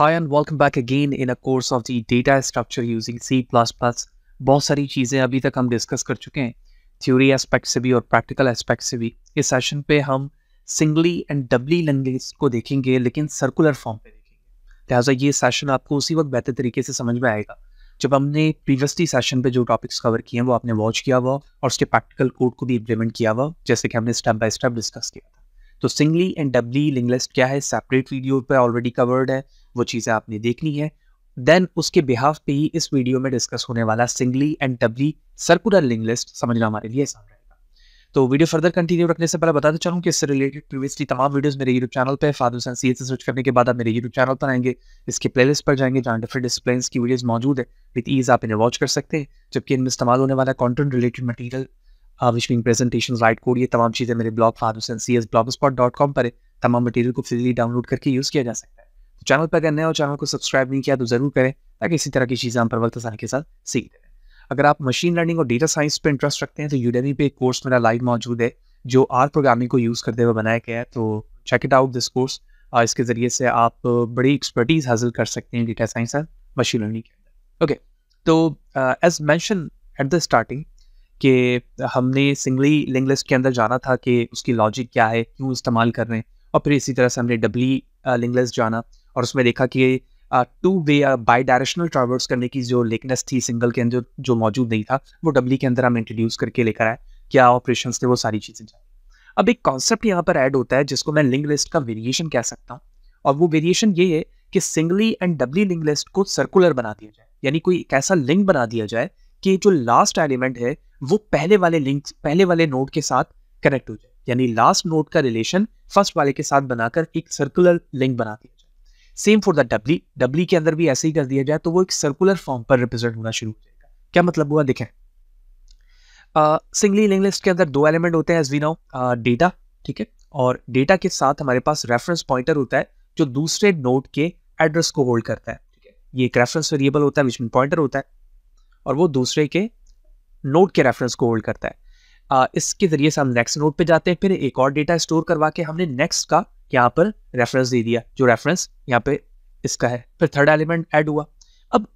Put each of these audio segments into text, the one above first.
Welcome back again in a course of the data structure using C plus plus बहुत सारी चीज़ें अभी तक हम डिस्कस कर चुके हैं थ्योरी एस्पेक्ट से भी और प्रैक्टिकल एस्पेक्ट से भी इस सेशन पे हम सिंगली एंड डबली लैंग्वेज को देखेंगे लेकिन सर्कुलर फॉर्म पे देखेंगे लिहाजा ये सेशन आपको उसी वक्त बेहतर तरीके से समझ में आएगा जब हमने प्रीवियसली सेशन पे जो टॉपिक्स कवर किए हैं वो आपने वॉच किया हुआ और उसके प्रैक्टिकल कोड को भी इम्प्लीमेंट किया हुआ जैसे कि हमने स्टेप बाय स्टेप डिस्कस किया था तो सिंगली एंड डबली लिंग्लिस्ट क्या है सेपरेट वीडियो पर ऑलरेडी कवर्ड है वो चीज़ें आपने देखनी है देन उसके बिहाफ पे ही इस वीडियो में डिस्कस होने वाला singly and doubly circular linked list समझना हमारे लिए आसान रहेगा तो वीडियो फर्दर कंटिन्यू रखने से पहले बताते चलूँ कि इससे रिलेटेड प्रीवियसली तमाम वीडियोज मेरे यूट्यूब चैनल पर फादर एंड सी से सर्च करने के बाद आप मेरे यूट्यूब चैनल पर आएंगे इसके प्लेलिस्ट पर जाएंगे जहाँ डिफरेंट डिस्प्लेन्स की वीडियोज़ मौजूद है विद ईज आप इन्हें वॉच कर सकते हैं जबकि इनमें इस्तेमाल होने वाला content related material which presentation right code ये तमाम चीज़ें मेरे blog father and C S blog spot dot com पर तमाम मटीरियल को फ्रीली डाउनलोड करके यूज़ किया जा सकता है चैनल पर अगर नए और चैनल को सब्सक्राइब नहीं किया तो ज़रूर करें ताकि इसी तरह की चीज़ें हम वक्त आसानी के साथ सीखते हैं अगर आप मशीन लर्निंग और डेटा साइंस पर इंटरेस्ट रखते हैं तो यूडेमी पे एक कोर्स मेरा लाइव मौजूद है जो आर प्रोग्रामिंग को यूज़ करते हुए बनाया गया है तो check it out this course इसके ज़रिए से आप बड़ी एक्सपर्टीज़ हासिल कर सकते हैं डेटा साइंस और मशीन लर्निंग के अंदर ओके तो as mentioned at the starting कि हमने सिंगली लिंक लिस्ट के अंदर जाना था कि उसकी लॉजिक क्या है क्यों इस्तेमाल कर रहे हैं और फिर इसी तरह से हमने डबली लिंक लिस्ट जाना और उसमें देखा कि two way bidirectional traverse करने की जो लेकनेस थी सिंगल के अंदर जो मौजूद नहीं था वो डब्ली के अंदर हम इंट्रोड्यूस करके लेकर आए क्या ऑपरेशन थे वो सारी चीज़ें जाए अब एक कॉन्सेप्ट यहाँ पर ऐड होता है जिसको मैं लिंक लिस्ट का वेरिएशन कह सकता हूँ और वो वेरिएशन ये है कि singly and doubly link list को सर्कुलर बना दिया जाए यानी कोई एक ऐसा लिंक बना दिया जाए कि जो लास्ट एलिमेंट है वो पहले वाले लिंक पहले वाले नोड के साथ कनेक्ट हो जाए यानी लास्ट नोड का रिलेशन फर्स्ट वाले के साथ बनाकर एक सर्कुलर लिंक बना दिया same for the doubly doubly के अंदर भी ऐसे ही कर दिया जाए तो वो एक सर्कुलर फॉर्म पर रिप्रेजेंट होना शुरू हो जाएगा क्या मतलब हुआ देखें सिंगली लिंक लिस्ट के अंदर दो एलिमेंट होते हैं एज वी नाउ डेटा ठीक है और डेटा के साथ हमारे पास रेफरेंस पॉइंटर होता है जो दूसरे नोट के एड्रेस को होल्ड करता है ठीक है ये एक रेफरेंस वेरिएबल होता है विच मीन पॉइंटर होता है और वो दूसरे के नोट के रेफरेंस को होल्ड करता है uh, इसके ज़रिए से हम नेक्स्ट नोट पे जाते हैं फिर एक और डेटा स्टोर करवा के हमने नेक्स्ट का यहाँ पर रेफरेंस दे दिया जो रेफरेंस यहाँ पे इसका है फिर थर्ड एलिमेंट ऐड हुआ अब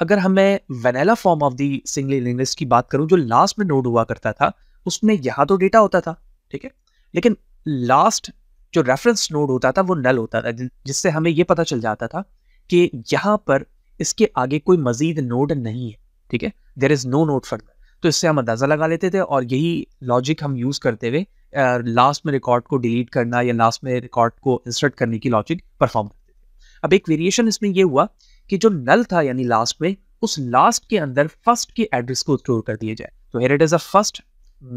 अगर हमें vanilla form of the single list की बात करूँ जो लास्ट में नोड हुआ करता था उसमें यहाँ तो डेटा होता था ठीक है लेकिन लास्ट जो रेफरेंस नोड होता था वो नल होता था जिससे हमें ये पता चल जाता था कि यहाँ पर इसके आगे कोई मजीद नोड नहीं है ठीक है there is no node further तो इससे हम अंदाज़ा लगा लेते थे और यही लॉजिक हम यूज़ करते हुए लास्ट में रिकॉर्ड को डिलीट करना या लास्ट में रिकॉर्ड को इंसर्ट करने की लॉजिक परफॉर्म करते थे अब एक वेरिएशन इसमें यह हुआ कि जो नल था यानी लास्ट में उस लास्ट के अंदर फर्स्ट के एड्रेस को स्टोर कर दिया जाए तो here it is a first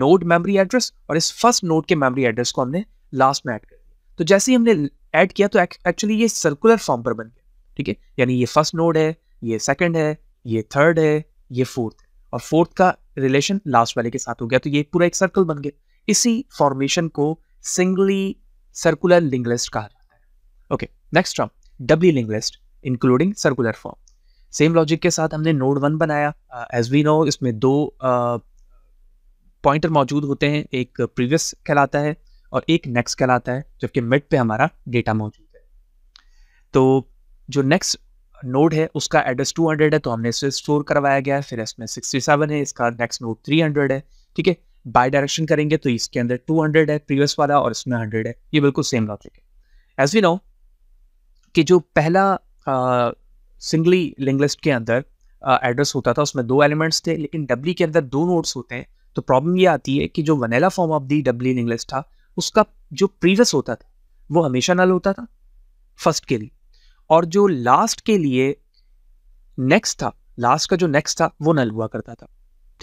node memory address और इस फर्स्ट नोड के मेमोरी एड्रेस को हमने लास्ट में ऐड कर दिया तो जैसे ही हमने ऐड किया तो एक्चुअली ये सर्कुलर फॉर्म पर बन गया ठीक है यानी ये फर्स्ट नोड है ये सेकंड है ये थर्ड है ये फोर्थ है और फोर्थ का रिलेशन लास्ट वाले के साथ हो गया तो ये पूरा एक सर्कल बन गया इसी फॉर्मेशन को सिंगली सर्कुलर लिंगलिस्ट कहा जाता है okay next term doubly linked list including circular form same logic के साथ हमने नोड वन बनाया एज वी नो इसमें दो पॉइंटर uh, मौजूद होते हैं एक प्रीवियस कहलाता है और एक नेक्स्ट कहलाता है जबकि मिड पे हमारा डेटा मौजूद है तो जो नेक्स्ट नोड है उसका एड्रेस 200 है तो हमने इसे स्टोर करवाया गया है फिर इसमें 67 है इसका नेक्स्ट नोड 300 है ठीक है बाई डायरेक्शन करेंगे तो इसके अंदर 200 है प्रीवियस वाला और इसमें 100 है ये बिल्कुल सेम लॉजिक है एज वी नो कि जो पहला सिंगली लिंगलिस्ट के अंदर एड्रेस uh, होता था उसमें दो एलिमेंट्स थे लेकिन डब्ली के अंदर दो नोट्स होते हैं तो प्रॉब्लम ये आती है कि जो vanilla form of the doubly linked list था उसका जो प्रीवियस होता था वो हमेशा नल होता था फर्स्ट के लिए और जो लास्ट के लिए नेक्स्ट था लास्ट का जो नेक्स्ट था वो नल हुआ करता था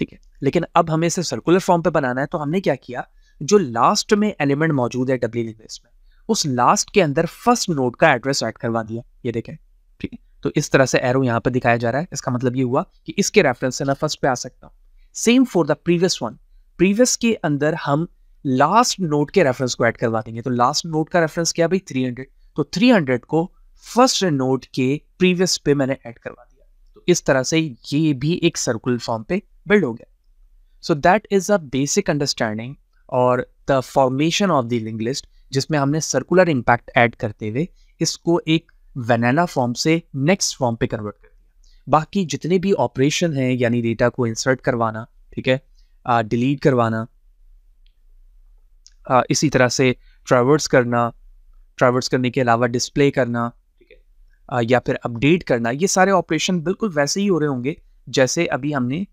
ठीक है लेकिन अब हमें इसे सर्कुलर फॉर्म पे बनाना है तो हमने क्या किया जो लास्ट में एलिमेंट मौजूद है डब्ल्यू लिस्ट में उस लास्ट के अंदर फर्स्ट नोड का एड्रेस ऐड करवा दिया ये देखें ठीक है तो इस तरह से एरो यहाँ पर दिखाया जा रहा है इसका मतलब ये हुआ कि इसके रेफरेंस से मैं फर्स्ट पे आ सकता हूँ same for the previous one previous के अंदर हम लास्ट नोट के रेफरेंस को ऐड करवा देंगे तो लास्ट नोट का रेफरेंस क्या भाई 300 तो 300 को फर्स्ट नोट के प्रीवियस पे मैंने ऐड करवा दिया तो इस तरह से ये भी एक सर्कुलर फॉर्म पे बिल्ड हो गया so that is a basic understanding और the formation of the link list जिसमें हमने सर्कुलर इम्पैक्ट ऐड करते हुए इसको एक वनेला फॉर्म से नेक्स्ट फॉर्म पे कन्वर्ट कर दिया बाकी जितने भी ऑपरेशन हैं यानी डेटा को इंसर्ट करवाना ठीक है डिलीट करवाना आ, इसी तरह से ट्रैवर्स करना ट्रैवर्स करने के अलावा डिस्प्ले करना या फिर अपडेट करना ये सारे ऑपरेशन बिल्कुल वैसे ही हो रहे होंगे जैसे अभी हमने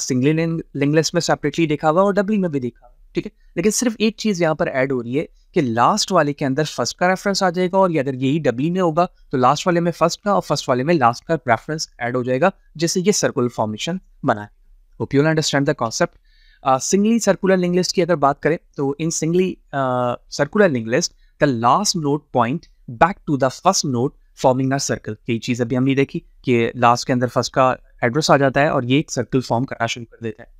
सिंगल लिंगलेस में सेपरेटली देखा हुआ और डबलिंग में भी देखा हुआ ठीक है लेकिन सिर्फ एक चीज़ यहाँ पर ऐड हो रही है कि लास्ट वाले के अंदर फर्स्ट का रेफरेंस आ जाएगा और अगर यही डबलिंग में होगा तो लास्ट वाले में फर्स्ट का और फर्स्ट वाले में लास्ट का रेफरेंस ऐड हो जाएगा जिससे ये सर्कुलर फॉर्मेशन बनाए hope you understand the concept singly circular linked list की अगर बात करें तो in singly circular linked list the last node point back to the first node forming a circle कई चीज़ अभी हमने देखी कि लास्ट के अंदर फर्स्ट का एड्रेस आ जाता है और ये एक सर्कल फॉर्म करना शुरू कर देता है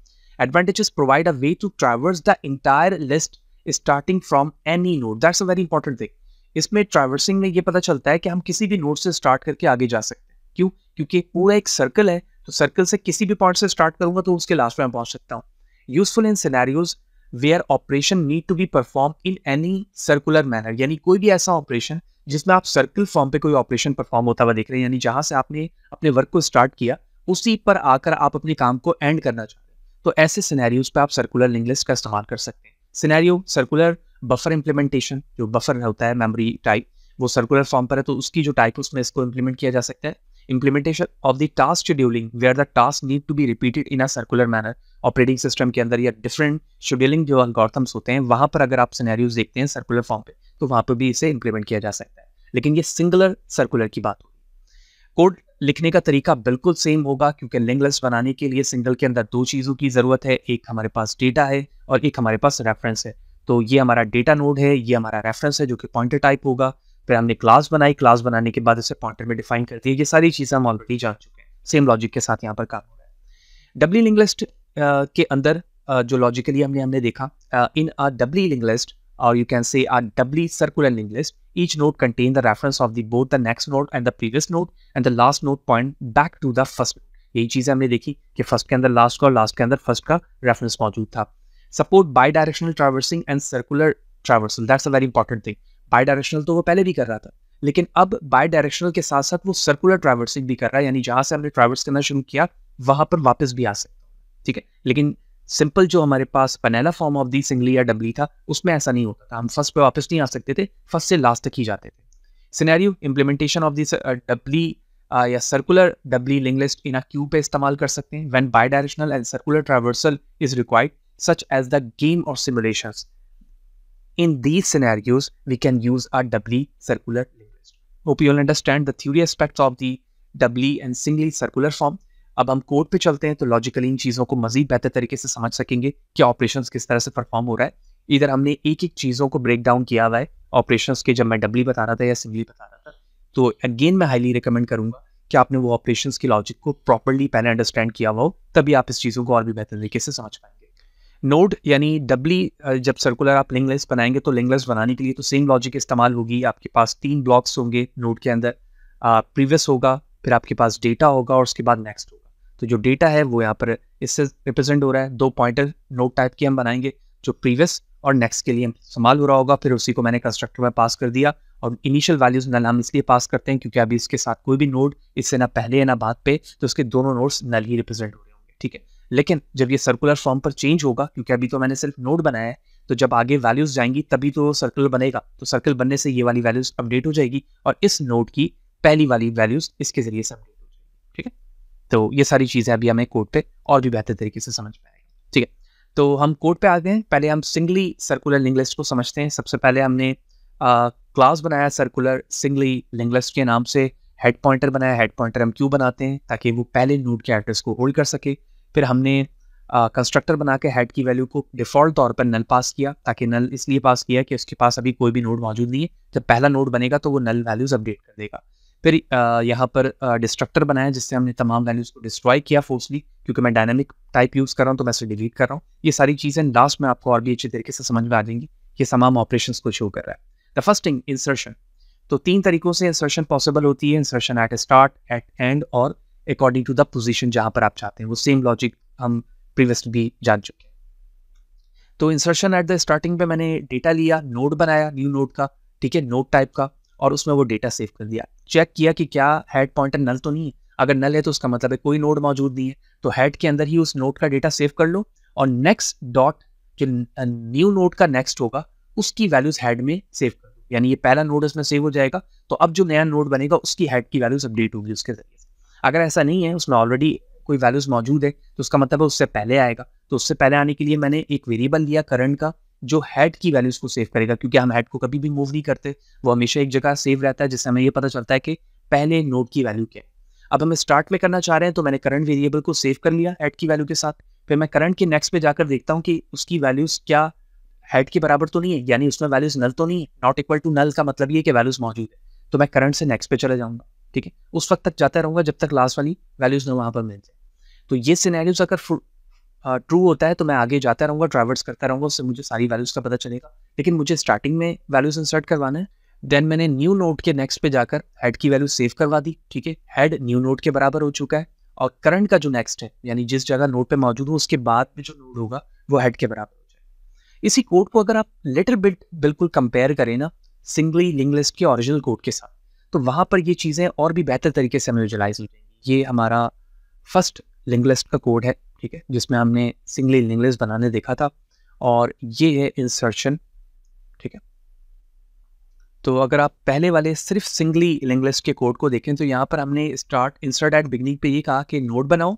advantages provide a way to traverse the entire list starting from any node that's a very important thing इसमें ट्रैवर्सिंग में ये पता चलता है कि हम किसी भी नोट से स्टार्ट करके आगे जा सकते हैं क्यों क्योंकि पूरा एक सर्कल है तो सर्कल से किसी भी पॉइंट से स्टार्ट करूंगा तो उसके लास्ट में पहुंच सकता हूँ useful in scenarios where operation need to be perform in any circular manner यानी कोई भी ऐसा ऑपरेशन जिसमें आप सर्कल फॉर्म पे कोई ऑपरेशन परफॉर्म होता हुआ देख रहे हैं यानी जहाँ से आपने अपने वर्क को स्टार्ट किया उसी पर आकर आप अपने काम को एंड करना चाहते हैं तो ऐसे सिनेरियोज पे आप सर्कुलर लिंगलिस्ट का इस्तेमाल कर सकते हैं सिनेरियो सर्कुलर बफर इम्प्लीमेंटेशन जो बफर होता है मेमोरी टाइप वो सर्कुलर फॉर्म पर है तो उसकी जो टाइप उसमें इसको इम्प्लीमेंट किया जा सकता है implementation of the task scheduling where the task need to be repeated in a circular manner operating system के अंदर या डिफरेंट शेड्यूलिंग जो अलगॉर्थम्स होते हैं वहां पर अगर आप सिनेरियोज देखते हैं सर्कुलर फॉर्म पे तो वहां पर भी इसे इंप्लीमेंट किया जा सकता है लेकिन ये सिंगुलर सर्कुलर की बात होगी कोड लिखने का तरीका बिल्कुल सेम होगा क्योंकि लिंक लिस्ट बनाने के लिए सिंगल के अंदर दो चीज़ों की ज़रूरत है एक हमारे पास डेटा है और एक हमारे पास रेफरेंस है तो ये हमारा डेटा नोड है ये हमारा रेफरेंस है जो कि पॉइंटर टाइप होगा फिर हमने क्लास बनाई क्लास बनाने के बाद इसे पॉइंटर में डिफाइन कर दिया ये सारी चीज़ें हम ऑलरेडी जान चुके हैं सेम लॉजिक के साथ यहाँ पर काम हो रहा है डब्ली लिंक लिस्ट के अंदर uh, जो लॉजिकली हमने हमने देखा in a doubly link list or you can say a doubly circular linked list. Each node contains the reference of the both the next node and the previous node and the last node point back to the first. यही चीज़ें हमने देखी कि first के अंदर last का और last के अंदर फर्स्ट का रेफरेंस मौजूद था support bidirectional traversing and circular traversal that's a very important thing bidirectional तो वो पहले भी कर रहा था लेकिन अब बाई डायरेक्शनल के साथ साथ वो सर्कुलर ट्रैवर्सिंग भी कर रहा है यानी जहां से हमने ट्रैवर्स करना शुरू किया वहां पर वापस भी आ सकता ठीक है लेकिन सिंपल जो हमारे पास vanilla form of the singly या डबली था उसमें ऐसा नहीं होता था हम फर्स्ट पे वापस नहीं आ सकते थे फर्स्ट से लास्ट तक ही जाते थे scenario implementation of the doubly या सर्कुलर डबली लिंगलिस्ट इन अ क्यू पे इस्तेमाल कर सकते हैं when bidirectional and circular traversal is required such as the game और simulations In these scenarios, we can use a doubly circular linguist. Hope you all understand the theory aspects of the doubly and singly circular form. अब हम code पे चलते हैं तो logically इन चीज़ों को मजीद बेहतर तरीके से समझ सकेंगे कि ऑपरेशन किस तरह से परफॉर्म हो रहा है इधर हमने एक एक चीज़ों को ब्रेक डाउन किया हुआ है ऑपरेशन के जब मैं डबली बता रहा था या सिंगली बता रहा था तो अगेन मैं हाईली रिकमेंड करूंगा कि आपने वो ऑपरेशन की लॉजिक को प्रॉपरली पहले अंडरस्टैंड किया हुआ हो तभी आप इस चीज़ों को और भी बेहतर तरीके से समझ पाए नोड यानी डब्ली जब सर्कुलर आप लिंगलेस लिस्ट बनाएंगे तो लिंगलेस लिस्ट बनाने के लिए तो सेम लॉजिक इस्तेमाल होगी आपके पास तीन ब्लॉक्स होंगे नोड के अंदर प्रीवियस होगा फिर आपके पास डेटा होगा और उसके बाद नेक्स्ट होगा तो जो डेटा है वो यहाँ पर इससे रिप्रेजेंट हो रहा है दो पॉइंटर नोड टाइप के हम बनाएंगे जो प्रीवियस और नेक्स्ट के लिए इस्तेमाल हो रहा होगा फिर उसी को मैंने कंस्ट्रक्टर में पास कर दिया और इनिशियल वैल्यूज नल हम इसलिए पास करते हैं क्योंकि अभी इसके साथ कोई भी नोड इससे ना पहले है ना बाद पे तो उसके दोनों नोड्स नल ही रिप्रेजेंट हो रहे होंगे ठीक है लेकिन जब ये सर्कुलर फॉर्म पर चेंज होगा क्योंकि अभी तो मैंने सिर्फ नोट बनाया है तो जब आगे वैल्यूज जाएंगी तभी तो सर्कुलर बनेगा तो सर्कल बनने से ये वाली वैल्यूज अपडेट हो जाएगी और इस नोट की पहली वाली वैल्यूज इसके जरिए से अपडेट हो जाएगी ठीक है तो ये सारी चीज़ें अभी हमें कोर्ट पे और भी बेहतर तरीके से समझ में आएगा ठीक है तो हम कोर्ट पे आते हैं पहले हम सिंगली सर्कुलर लिंगलिस्ट को समझते हैं सबसे पहले हमने क्लास बनाया सर्कुलर सिंगली लिंगलिस्ट के नाम से हेड पॉइंटर बनाया हेड पॉइंटर हम क्यों बनाते हैं ताकि वो पहले नोट के एड्रेस को होल्ड कर सके फिर हमने कंस्ट्रक्टर बना के हेड की वैल्यू को डिफ़ॉल्ट तौर पर नल पास किया ताकि नल इसलिए पास किया कि उसके पास अभी कोई भी नोड मौजूद नहीं है जब पहला नोड बनेगा तो वो नल वैल्यूज़ अपडेट कर देगा फिर यहाँ पर डिस्ट्रक्टर बनाया जिससे हमने तमाम वैल्यूज़ को डिस्ट्रॉय किया फोर्सली क्योंकि मैं डायनेमिक टाइप यूज़ कर रहा हूँ तो मैं इसे डिलीट कर रहा हूँ ये सारी चीज़ें लास्ट में आपको और भी अच्छी तरीके से समझ में आ जाएंगी ये तमाम ऑपरेशन को शो कर रहा है द फर्स्ट थिंग इंसर्शन तो तीन तरीकों से इंसर्शन पॉसिबल होती है insertion at start at end और अकॉर्डिंग टू द पोजिशन जहां पर आप चाहते हैं वो सेम लॉजिक हम प्रीवियसली भी जान चुके हैं तो इंसर्शन एट द स्टार्टिंग पे मैंने डेटा लिया नोट बनाया न्यू नोट का ठीक है नोट टाइप का और उसमें वो डेटा सेव कर दिया चेक किया कि क्या हेड पॉइंटर नल तो नहीं है अगर नल है तो उसका मतलब है कोई नोड मौजूद नहीं है तो हेड के अंदर ही उस नोट का डेटा सेव कर लो और नेक्स्ट डॉट जो न्यू नोट का नेक्स्ट होगा उसकी वैल्यूज हेड में सेव कर दो यानी ये पहला नोड इसमें सेव हो जाएगा तो अब जो नया नोड बनेगा उसकी हेड की वैल्यूज अपडेट होगी उसके जरिए अगर ऐसा नहीं है उसमें ऑलरेडी कोई वैल्यूज़ मौजूद है तो उसका मतलब है उससे पहले आएगा तो उससे पहले आने के लिए मैंने एक वेरिएबल लिया करंट का जो हेड की वैल्यूज़ को सेव करेगा क्योंकि हम हेड को कभी भी मूव नहीं करते वो हमेशा एक जगह सेव रहता है जिससे हमें ये पता चलता है कि पहले नोट की वैल्यू क्या है अब हम स्टार्ट में करना चाह रहे हैं तो मैंने करंट वेरिएबल को सेव कर लिया हेड की वैल्यू के साथ फिर मैं करंट के नेक्स्ट पे जाकर देखता हूँ कि उसकी वैल्यूज़ क्या हेड के बराबर तो नहीं है यानी उसमें वैल्यूज़ नल तो नहीं है नॉट इक्वल टू नल का मतलब ये कि वैल्यूज़ मौजूद है तो मैं करंट से नेक्स्ट पे चला जाऊंगा ठीक है उस वक्त तक जाता रहूंगा जब तक लास्ट वाली वैल्यूज़ ना वहां पर मिल जाए तो ये सिनेरियोज अगर ट्रू होता है तो मैं आगे जाता रहूंगा ट्रैवल्स करता रहूंगा उससे मुझे सारी वैल्यूज़ का पता चलेगा लेकिन मुझे स्टार्टिंग में वैल्यूज़ इंसर्ट करवाना है देन मैंने न्यू नोट के नेक्स्ट पे जाकर हेड की वैल्यू सेव करवा दी ठीक है हेड न्यू नोट के बराबर हो चुका है और करंट का जो नेक्स्ट है यानी जिस जगह नोट पे मौजूद हो उसके बाद में जो नोट होगा वो हेड के बराबर हो जाए इसी कोड को अगर आप लेटर बिट बिल्कुल कंपेयर करें ना सिंगली लिंग लिस्ट के ओरिजिनल कोड के साथ तो वहाँ पर ये चीज़ें और भी बेहतर तरीके से हमें यूजलाइज हो हैं ये हमारा फर्स्ट लिंगलिस्ट का कोड है ठीक है जिसमें हमने सिंगली लिंगलिस्ट बनाने देखा था और ये है इंसर्शन ठीक है तो अगर आप पहले वाले सिर्फ सिंगली लिंगलिस्ट के कोड को देखें तो यहाँ पर हमने स्टार्ट इंसर्ट एट बिगनिंग पे ये कहा कि नोट बनाओ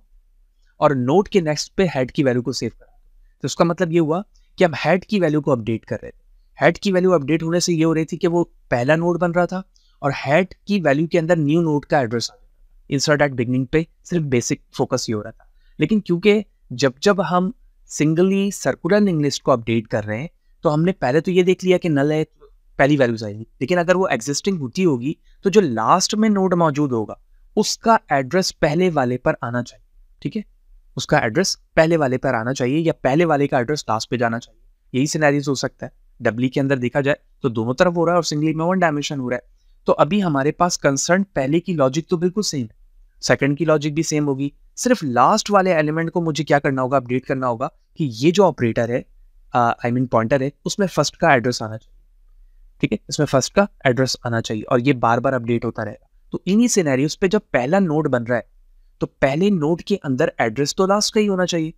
और नोट के नेक्स्ट पे हेड की वैल्यू को सेव करा तो उसका मतलब ये हुआ कि हम हेड की वैल्यू को अपडेट कर रहे थे हेड की वैल्यू अपडेट होने से ये हो रही थी कि वो पहला नोट बन रहा था और हेड की वैल्यू के अंदर न्यू नोट का एड्रेस आ इंसर्ट एट बिगनिंग पे सिर्फ बेसिक फोकस ही हो रहा था लेकिन क्योंकि जब जब हम सिंगली सर्कुलर लिंक लिस्ट को अपडेट कर रहे हैं तो हमने पहले तो ये देख लिया कि नल है पहली वैल्यूज आएगी लेकिन अगर वो एग्जिस्टिंग होती होगी तो जो लास्ट में नोड मौजूद होगा उसका एड्रेस पहले वाले पर आना चाहिए ठीक है उसका एड्रेस पहले वाले पर आना चाहिए या पहले वाले का एड्रेस लास्ट पे जाना चाहिए यही सिनेरियोज हो सकता है डब्ली के अंदर देखा जाए तो दोनों तरफ हो रहा है और सिंगली में वन डायमेंशन हो रहा है तो अभी हमारे पास कंसर्न पहले की लॉजिक तो बिल्कुल सेम है सेकेंड की लॉजिक भी सेम होगी सिर्फ लास्ट वाले एलिमेंट को मुझे क्या करना होगा अपडेट करना होगा कि ये जो ऑपरेटर है आई मीन पॉइंटर है उसमें फर्स्ट का एड्रेस आना चाहिए ठीक है इसमें फर्स्ट का एड्रेस आना चाहिए और ये बार बार अपडेट होता रहेगा तो इन्हीं सिनेरियोस पे जब पहला नोड बन रहा है तो पहले नोड के अंदर एड्रेस तो लास्ट का ही होना चाहिए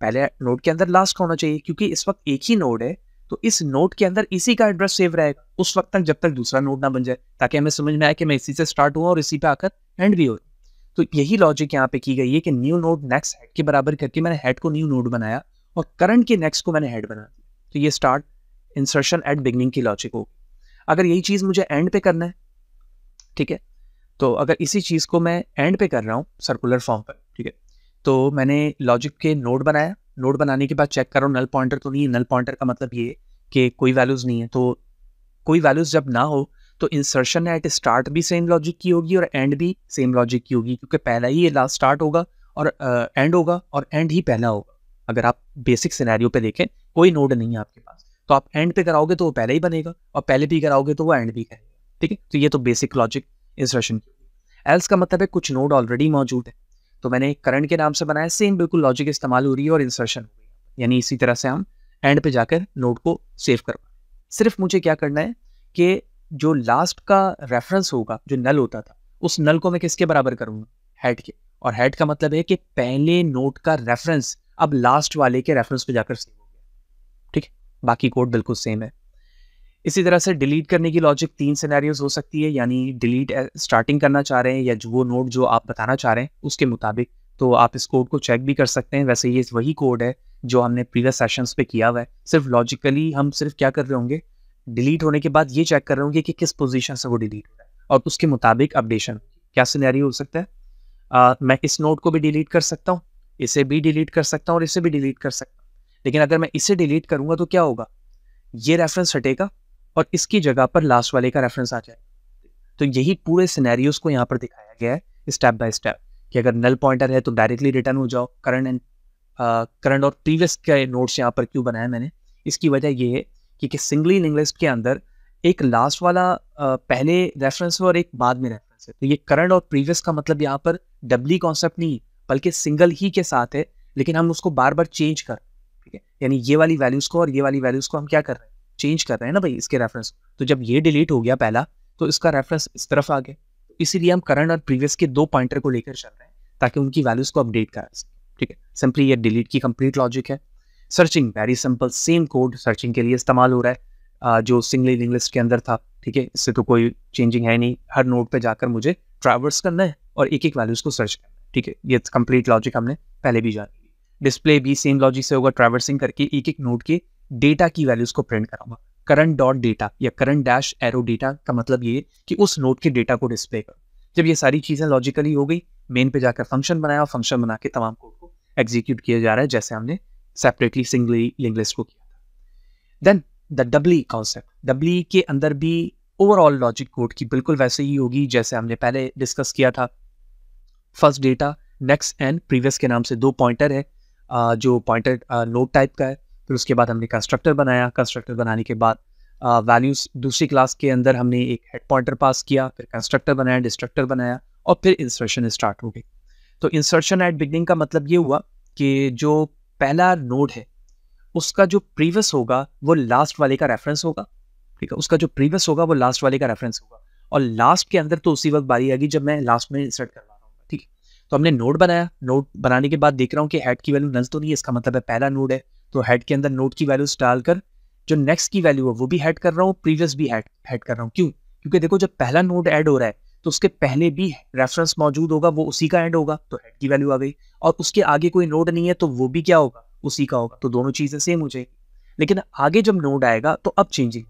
पहले नोड के अंदर लास्ट का होना चाहिए क्योंकि इस वक्त एक ही नोड है तो इस नोट के अंदर इसी का एड्रेस सेव रहेगा उस वक्त तक जब तक दूसरा नोट ना बन जाए ताकि हमें समझ में आए कि मैं इसी से स्टार्ट हुआ और इसी पे आकर एंड भी हो तो यही लॉजिक यहाँ पे की गई है कि न्यू नोट नेक्स्ट हेड के बराबर करके मैंने हेड को न्यू नोट बनाया और करंट के नेक्स्ट को मैंने हेड बना तो ये स्टार्ट इंसर्शन एट बिगनिंग की लॉजिक होगी अगर यही चीज़ मुझे एंड पे करना है ठीक है तो अगर इसी चीज़ को मैं एंड पे कर रहा हूँ सर्कुलर फॉर्म पर ठीक है तो मैंने लॉजिक के नोट बनाया नोड बनाने के बाद चेक करो नल पॉइंटर तो नहीं है नल पॉइंटर का मतलब ये कि कोई वैल्यूज़ नहीं है तो कोई वैल्यूज़ जब ना हो तो इंसर्शन एट स्टार्ट भी सेम लॉजिक की होगी और एंड भी सेम लॉजिक की होगी क्योंकि पहला ही ये लास्ट स्टार्ट होगा और एंड uh, होगा और एंड ही पहला होगा अगर आप बेसिक सिनेरियो पे देखें कोई नोड नहीं है आपके पास तो आप एंड पे कराओगे तो वो पहले ही बनेगा और पहले भी कराओगे तो वो एंड भी करेगा ठीक है तो ये तो बेसिक लॉजिक इंसर्शन की एल्स का मतलब है कुछ नोड ऑलरेडी मौजूद है तो मैंने करंट के नाम से बनाया सेम बिल्कुल लॉजिक इस्तेमाल हो रही है और इंसर्शन हो गई यानी इसी तरह से हम एंड पे जाकर नोट को सेव करवा सिर्फ मुझे क्या करना है कि जो लास्ट का रेफरेंस होगा जो नल होता था उस नल को मैं किसके बराबर करूँगा हेड के और हेड का मतलब है कि पहले नोट का रेफरेंस अब लास्ट वाले के रेफरेंस पे जाकर सेव हो गया ठीक बाकी कोड बिल्कुल सेम है इसी तरह से डिलीट करने की लॉजिक तीन सिनेरियोज हो सकती है यानी डिलीट स्टार्टिंग करना चाह रहे हैं या जो वो नोट जो आप बताना चाह रहे हैं उसके मुताबिक तो आप इस कोड को चेक भी कर सकते हैं वैसे ये वही कोड है जो हमने प्रीवियस सेशंस पे किया हुआ है सिर्फ लॉजिकली हम सिर्फ क्या कर रहे होंगे डिलीट होने के बाद ये चेक कर रहे होंगे कि किस पोजीशन से वो डिलीट हो रहा है और उसके मुताबिक अपडेशन क्या सिनेरियो हो सकता है आ, मैं इस नोट को भी डिलीट कर सकता हूँ इसे भी डिलीट कर सकता हूँ और इसे भी डिलीट कर सकता हूँ लेकिन अगर मैं इसे डिलीट करूँगा तो क्या होगा ये रेफरेंस हटेगा और इसकी जगह पर लास्ट वाले का रेफरेंस आ जाए तो यही पूरे सिनेरियोज को यहाँ पर दिखाया गया है स्टेप बाय स्टेप कि अगर नल पॉइंटर है तो डायरेक्टली रिटर्न हो जाओ करंट एंड करंट और प्रीवियस के नोट्स यहाँ पर क्यों बनाया मैंने इसकी वजह यह है कि, कि सिंगल इन के अंदर एक लास्ट वाला uh, पहले रेफरेंस है और एक बाद में रेफरेंस है तो ये करंट और प्रीवियस का मतलब यहाँ पर डबली कॉन्सेप्ट नहीं बल्कि सिंगल ही के साथ है लेकिन हम उसको बार बार चेंज कर ठीक है यानी ये वाली वैल्यूज़ को और ये वाली वैल्यूज़ को हम क्या कर रहे हैं चेंज कर रहे हैं ना भाई इसके रेफरेंस तो जब ये डिलीट हो गया पहला तो इसका रेफरेंस इस तरफ आ गया तो इसीलिए हम करंट और प्रीवियस के दो पॉइंटर को लेकर चल रहे हैं ताकि उनकी वैल्यूज को अपडेट करा सकें ठीक है सिंपली ये डिलीट की कंप्लीट लॉजिक है searching very simple same code searching के लिए इस्तेमाल हो रहा है आ, जो सिंगल लिंग लिस्ट के अंदर था ठीक है इससे तो कोई चेंजिंग है नहीं हर नोट पे जाकर मुझे ट्रैवर्स करना है और एक एक वैल्यूज को सर्च करना है ठीक है ये कंप्लीट लॉजिक हमने पहले भी जाना डिस्प्ले भी सेम लॉजिक से होगा ट्रैवर्सिंग करके एक एक नोट के डेटा की वैल्यूज को प्रिंट कराऊंगा करंट डॉट डेटा या करंट डैश एरो डेटा का मतलब ये कि उस नोट के डेटा को डिस्प्ले करो जब ये सारी चीज़ें लॉजिकली हो गई मेन पे जाकर फंक्शन बनाया और फंक्शन बना के तमाम कोड को एग्जीक्यूट किया जा रहा है जैसे हमने सेपरेटली सिंगली लिंगलिस्ट को किया था then the doubly concept doubly के अंदर भी ओवरऑल लॉजिक कोड की बिल्कुल वैसे ही होगी जैसे हमने पहले डिस्कस किया था first data next and previous के नाम से दो पॉइंटर है जो पॉइंटर नोट टाइप का है फिर उसके बाद हमने कंस्ट्रक्टर बनाया कंस्ट्रक्टर बनाने के बाद वैल्यूज़ दूसरी क्लास के अंदर हमने एक हेड पॉइंटर पास किया फिर कंस्ट्रक्टर बनाया डिस्ट्रक्टर बनाया और फिर इंसर्शन स्टार्ट हो गई तो इंसर्शन एट बिगनिंग का मतलब ये हुआ कि जो पहला नोड है उसका जो प्रीवियस होगा वो लास्ट वाले का रेफरेंस होगा ठीक है उसका जो प्रीवियस होगा वो लास्ट वाले का रेफरेंस होगा और लास्ट के अंदर तो उसी वक्त बारी आएगी जब मैं लास्ट में इंसर्ट करवा रहा हूँ ठीक है तो हमने नोड बनाया नोड बनाने के बाद देख रहा हूँ कि हेड की वैल्यू नज तो नहीं है इसका मतलब है पहला नोड है तो हेड के अंदर नोट की वैल्यूज डालकर जो नेक्स्ट की वैल्यू है वो भी हेड कर रहा हूँ प्रीवियस भी हेड हेड कर रहा हूँ क्यों क्योंकि देखो जब पहला नोट ऐड हो रहा है तो उसके पहले भी रेफरेंस मौजूद होगा वो उसी का एंड होगा तो हेड की वैल्यू आ गई और उसके आगे कोई नोड नहीं है तो वो भी क्या होगा उसी का होगा तो दोनों चीज़ें सेम हो जाएगी लेकिन आगे जब नोड आएगा तो अब चेंजिंग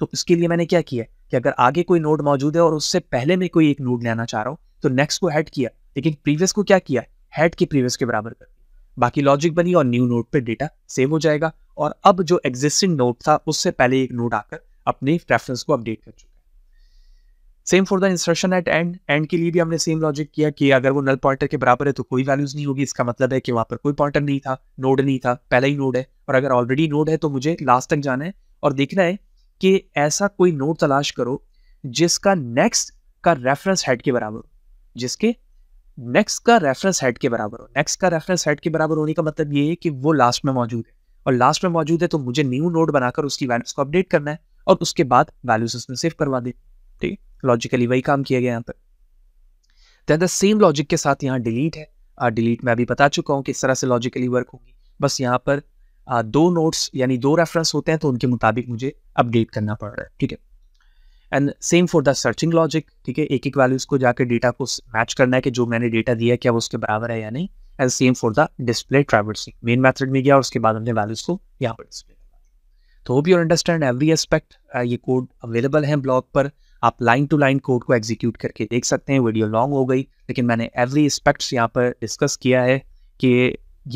तो इसके लिए मैंने क्या किया कि अगर आगे कोई नोड मौजूद है और उससे पहले मैं कोई एक नोड लेना चाह रहा हूँ तो नेक्स्ट को हेड किया लेकिन प्रीवियस को क्या किया हेड के प्रीवियस के बराबर कर बाकी लॉजिक बनी और न्यू नोट पे डेटा सेव हो जाएगा और अब जो एग्जिस्टिंग नोट था उससे पहले एक नोट आकर अपने रेफरेंस को अपडेट कर चुका है same for the instruction at end end के लिए भी हमने सेम लॉजिक किया कि अगर वो नल पॉइंटर के बराबर है तो कोई वैल्यूज नहीं होगी इसका मतलब है कि वहाँ पर कोई पॉइंटर नहीं था नोड नहीं था पहला ही नोड है और अगर ऑलरेडी नोड है तो मुझे लास्ट तक जाना है और देखना है कि ऐसा कोई नोड तलाश करो जिसका नेक्स्ट का रेफरेंस हेड के बराबर जिसके नेक्स्ट का रेफरेंस हेड के बराबर हो नेक्स्ट का रेफरेंस हेड के बराबर होने का मतलब ये है कि वो लास्ट में मौजूद है और लास्ट में मौजूद है तो मुझे न्यू नोड बनाकर उसकी वैल्यूज को अपडेट करना है और उसके बाद वैल्यूज उसमें सेव करवा दे ठीक है लॉजिकली वही काम किया गया यहाँ पर देन द सेम लॉजिक के साथ यहाँ डिलीट है डिलीट मैं अभी बता चुका हूँ कि इस तरह से लॉजिकली वर्क होगी बस यहाँ पर आ, दो नोट्स यानी दो रेफरेंस होते हैं तो उनके मुताबिक मुझे अपडेट करना पड़ रहा है ठीक है and same for the searching logic ठीक है एक एक वैल्यूज को जाकर डेटा को मैच करना है कि जो मैंने डेटा दिया क्या वो उसके बराबर है या नहीं and same for the display traversing main method में गया और उसके बाद हमने वैल्यूज को यहाँ पर डिस्प्ले तो hope your understand every aspect ये कोड अवेलेबल है ब्लॉग पर आप लाइन टू लाइन कोड को एग्जीक्यूट करके देख सकते हैं वीडियो लॉन्ग हो गई लेकिन मैंने एवरी एस्पेक्ट्स यहाँ पर डिस्कस किया है कि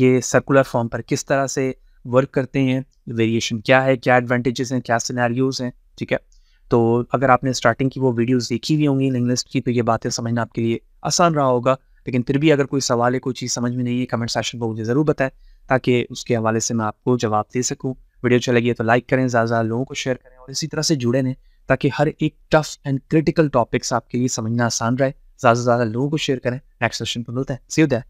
ये सर्कुलर फॉर्म पर किस तरह से वर्क करते हैं वेरिएशन क्या है क्या एडवांटेजेस हैं क्या सिनेरियोज हैं ठीक है तो अगर आपने स्टार्टिंग की वो वीडियोस देखी हुई होंगी लिंक की तो ये बातें समझना आपके लिए आसान रहा होगा लेकिन फिर भी अगर कोई सवाल है कोई चीज़ समझ में नहीं है कमेंट सेशन पर मुझे ज़रूर बताएं ताकि उसके हवाले से मैं आपको जवाब दे सकूँ वीडियो अच्छी लगी है तो लाइक करें ज़्यादा ज़्यादा लोगों को शेयर करें और इसी तरह से जुड़े रहें ताकि हर एक टफ एंड क्रिटिकल टॉपिक्स आपके लिए समझना आसान रहे ज़्यादा से ज़्यादा लोगों को शेयर करें नेक्स्ट सेशन पर मिलते हैं सीधे